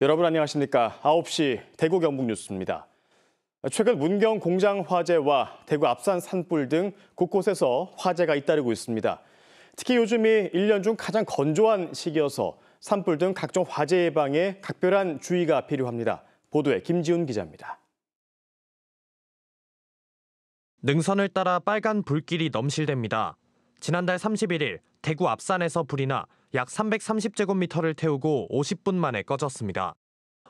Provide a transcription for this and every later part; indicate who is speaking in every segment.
Speaker 1: 여러분 안녕하십니까. 9시 대구 경북 뉴스입니다. 최근 문경 공장 화재와 대구 앞산 산불 등 곳곳에서 화재가 잇따르고 있습니다. 특히 요즘이 1년 중 가장 건조한 시기여서 산불 등 각종 화재 예방에 각별한 주의가 필요합니다. 보도에 김지훈 기자입니다.
Speaker 2: 능선을 따라 빨간 불길이 넘실댑니다. 지난달 31일 대구 앞산에서 불이 나 약 330제곱미터를 태우고 50분 만에 꺼졌습니다.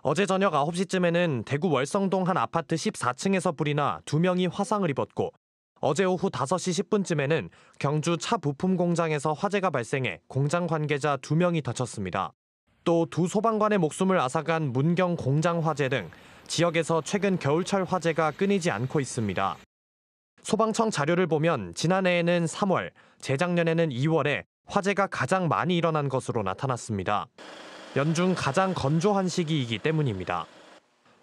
Speaker 2: 어제 저녁 9시쯤에는 대구 월성동 한 아파트 14층에서 불이 나 2명이 화상을 입었고 어제 오후 5시 10분쯤에는 경주 차 부품 공장에서 화재가 발생해 공장 관계자 2명이 다쳤습니다. 또 두 소방관의 목숨을 앗아간 문경 공장 화재 등 지역에서 최근 겨울철 화재가 끊이지 않고 있습니다. 소방청 자료를 보면 지난해에는 3월, 재작년에는 2월에 화재가 가장 많이 일어난 것으로 나타났습니다. 연중 가장 건조한 시기이기 때문입니다.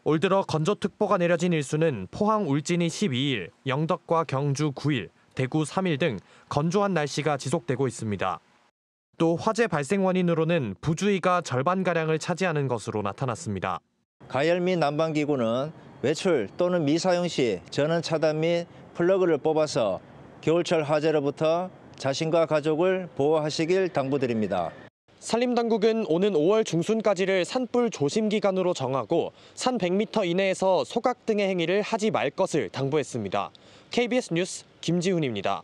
Speaker 2: 올 들어 건조특보가 내려진 일수는 포항 울진이 12일, 영덕과 경주 9일, 대구 3일 등 건조한 날씨가 지속되고 있습니다. 또 화재 발생 원인으로는 부주의가 절반가량을
Speaker 3: 차지하는 것으로 나타났습니다. 가열 및 난방기구는 외출 또는 미사용 시 전원 차단 및 플러그를 뽑아서 겨울철 화재로부터 자신과 가족을 보호하시길 당부드립니다.
Speaker 2: 산림당국은 오는 5월 중순까지를 산불 조심 기간으로 정하고 산 100m 이내에서 소각 등의 행위를 하지 말 것을 당부했습니다. KBS 뉴스 김지훈입니다.